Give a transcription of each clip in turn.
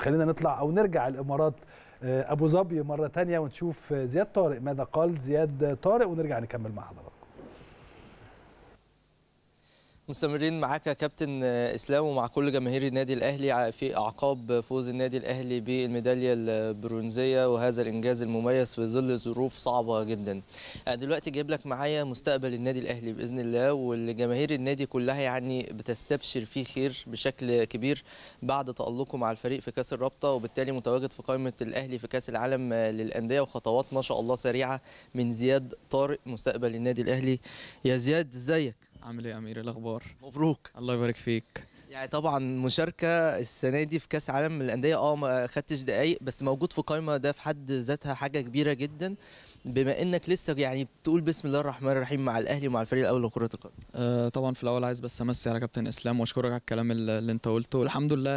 خلينا نطلع او نرجع الامارات آه، ابو ظبي مره تانية ونشوف آه، زياد طارق ماذا قال زياد طارق ونرجع نكمل مع حضراتكم مستمرين معاك يا كابتن اسلام ومع كل جماهير النادي الاهلي في اعقاب فوز النادي الاهلي بالميداليه البرونزيه وهذا الانجاز المميز في ظل ظروف صعبه جدا. آه، دلوقتي جايب لك معايا مستقبل النادي الاهلي باذن الله واللي جماهير النادي كلها يعني بتستبشر فيه خير بشكل كبير بعد تالقه مع الفريق في كاس الرابطه وبالتالي متواجد في قائمه الاهلي في كاس العالم للانديه وخطوات ما شاء الله سريعه من زياد طارق مستقبل النادي الاهلي. يا زياد ازيك؟ عامل ايه يا امير إيه الاخبار مبروك الله يبارك فيك يعني طبعا مشاركه السنه دي في كاس عالم للانديه اه ما خدتش دقايق بس موجود في قائمه ده في حد ذاتها حاجه كبيره جدا بما انك لسه يعني بتقول بسم الله الرحمن الرحيم مع الاهلي ومع الفريق الاول لكره القدم آه طبعا في الاول عايز بس امسي على كابتن اسلام واشكرك على الكلام اللي انت قلته الحمد لله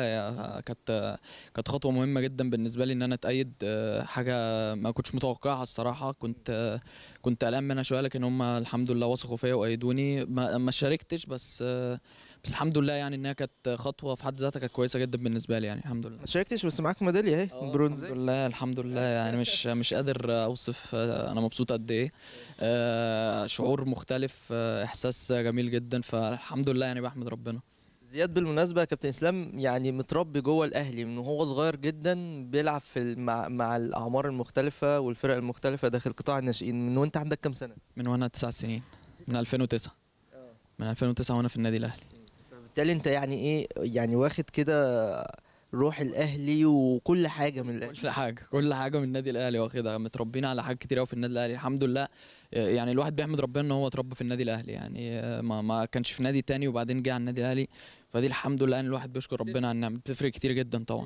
كانت كانت خطوه مهمه جدا بالنسبه لي ان انا اتايد آه، حاجه ما كنتش متوقعها الصراحه كنت كنت قلقان منها شويه لكن هم الحمد لله وثقوا فيا وايدوني ما شاركتش بس آه بس الحمد لله يعني انها كانت خطوه في حد ذاتها كانت كويسه جدا بالنسبه لي يعني الحمد لله ما شاركتش بس معاك ميداليه اهي آه، برونز الحمد لله الحمد لله يعني مش مش قادر اوصف آه، انا مبسوط قد ايه آه، شعور مختلف احساس جميل جدا فالحمد لله يعني بحمد ربنا زياد بالمناسبه يا كابتن اسلام يعني متربي جوه الاهلي من هو صغير جدا بيلعب في مع, مع الاعمار المختلفه والفرق المختلفه داخل قطاع الناشئين من وانت عندك كام سنه من وانا تسع سنين من 2009 من 2009 وانا في النادي الاهلي فبالتالي انت يعني ايه يعني واخد كده روح الاهلي وكل حاجه من الاهلي كل حاجه كل حاجه من النادي الاهلي واخدها متربيين على حاجات كتير قوي في النادي الاهلي الحمد لله يعني الواحد بيحمد ربنا ان هو اتربى في النادي الاهلي يعني ما, ما كانش في نادي تاني وبعدين جه على النادي الاهلي فدي الحمد لله ان الواحد بيشكر ربنا على النعم بتفرق كتير جدا طبعا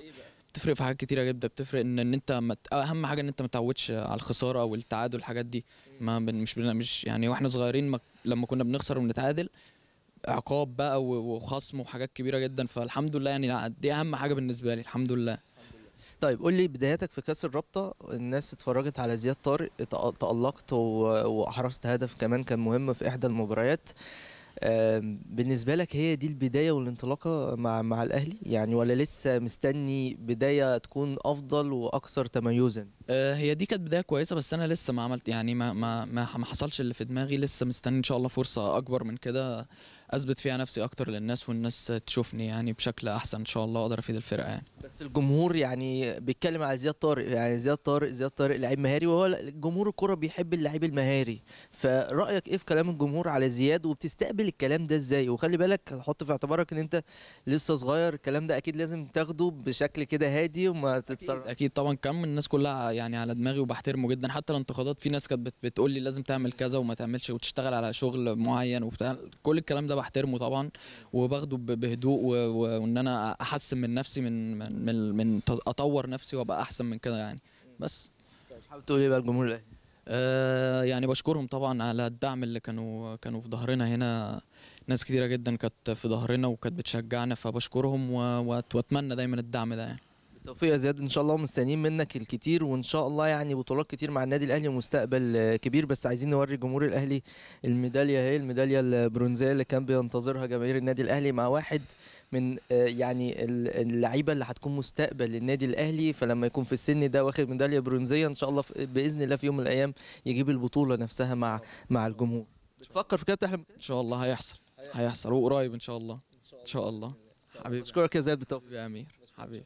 بتفرق في حاجات كتيره جدا بتفرق ان ان انت مت... اهم حاجه ان انت ما تعودش على الخساره والتعادل الحاجات دي ما بن... مش بن... مش يعني واحنا صغيرين ما... لما كنا بنخسر ونتعادل عقاب بقى وخصم وحاجات كبيره جدا فالحمد لله يعني دي اهم حاجه بالنسبه لي الحمد لله طيب قول لي بداياتك في كاس الرابطه الناس اتفرجت على زياد طارق تالقت واحرزت هدف كمان كان مهم في احدى المباريات بالنسبه لك هي دي البدايه والانطلاقه مع مع الاهلي يعني ولا لسه مستني بدايه تكون افضل واكثر تميزا آه، هي دي كانت بدايه كويسه بس انا لسه ما عملت يعني ما ما ما, ما حصلش اللي في دماغي لسه مستني ان شاء الله فرصه اكبر من كده اثبت فيها نفسي اكتر للناس والناس تشوفني يعني بشكل احسن ان شاء الله اقدر افيد الفرقه يعني بس الجمهور يعني بيتكلم على زياد طارق يعني زياد طارق زياد طارق لعيب مهاري وهو جمهور الكرة بيحب اللعيب المهاري فرأيك ايه في كلام الجمهور على زياد وبتستقبل الكلام ده ازاي وخلي بالك حط في اعتبارك ان انت لسه صغير الكلام ده اكيد لازم تاخده بشكل كده هادي وما تتصرف أكيد, اكيد طبعا كم الناس كلها يعني على دماغي وبحترمه جدا حتى الانتقادات في ناس كانت بتقول لي لازم تعمل كذا وما تعملش وتشتغل على شغل معين وبتاع كل الكلام ده بحترمه طبعا وباخده بهدوء وان انا احسن من نفسي من, من من من اطور نفسي وابقى احسن من كده يعني بس حابب تقول ايه بقى الجمهور الاهلي؟ آه يعني بشكرهم طبعا على الدعم اللي كانوا كانوا في ظهرنا هنا ناس كتيره جدا كانت في ظهرنا وكانت بتشجعنا فبشكرهم واتمنى دايما الدعم ده يعني التوفيق يا زياد ان شاء الله ومستنيين منك الكتير وان شاء الله يعني بطولات كتير مع النادي الاهلي ومستقبل كبير بس عايزين نوري جمهور الاهلي الميداليه اهي الميداليه البرونزيه اللي كان بينتظرها جماهير النادي الاهلي مع واحد من آه، يعني اللعيبه اللي هتكون مستقبل للنادي الاهلي فلما يكون في السن ده واخد ميداليه برونزيه ان شاء الله باذن الله في يوم من الايام يجيب البطوله نفسها مع مع الجمهور بتفكر في كده بتحلم ان شاء الله هيحصل هيحصل وقريب ان شاء الله ان شاء الله حبيبي اشكرك يا زياد بتوفيق يا امير حبيبي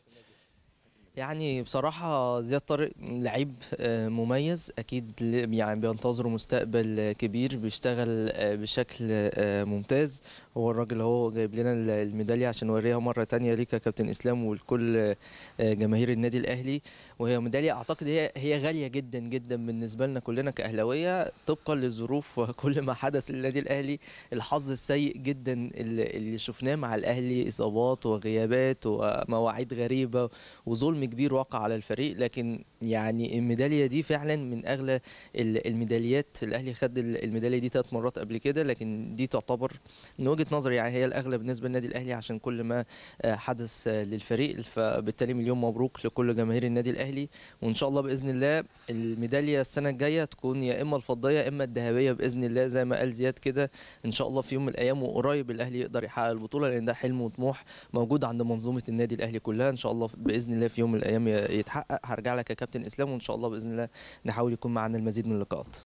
يعني بصراحة زياد طارق لعيب آه، مميز أكيد يعني بينتظره مستقبل كبير بيشتغل آه، بشكل آه، ممتاز هو الراجل اهو جايب لنا الميدالية عشان نوريها مرة تانية ليك يا كابتن إسلام ولكل جماهير النادي الأهلي وهي ميدالية أعتقد هي هي غالية جدا جدا بالنسبة لنا كلنا كأهلاوية طبقا للظروف وكل ما حدث للنادي الأهلي الحظ السيء جدا اللي شفناه مع الأهلي إصابات وغيابات ومواعيد غريبة وظلم ظلم كبير وقع على الفريق لكن يعني الميداليه دي فعلا من اغلى الميداليات الاهلي خد الميداليه دي ثلاث مرات قبل كده لكن دي تعتبر من وجهه نظري يعني هي الاغلى بالنسبه للنادي الاهلي عشان كل ما آه، حدث للفريق فبالتالي مليون مبروك لكل جماهير النادي الاهلي وان شاء الله باذن الله الميداليه السنه الجايه تكون يا اما الفضيه يا اما الذهبيه باذن الله زي ما قال زياد كده ان شاء الله في يوم من الايام وقريب الاهلي يقدر يحقق البطوله لان ده حلم وطموح موجود عند منظومه النادي الاهلي كلها ان شاء الله باذن الله في يوم يوم من الايام يتحقق هرجع لك يا كابتن اسلام وان شاء الله باذن الله نحاول يكون معانا المزيد من اللقاءات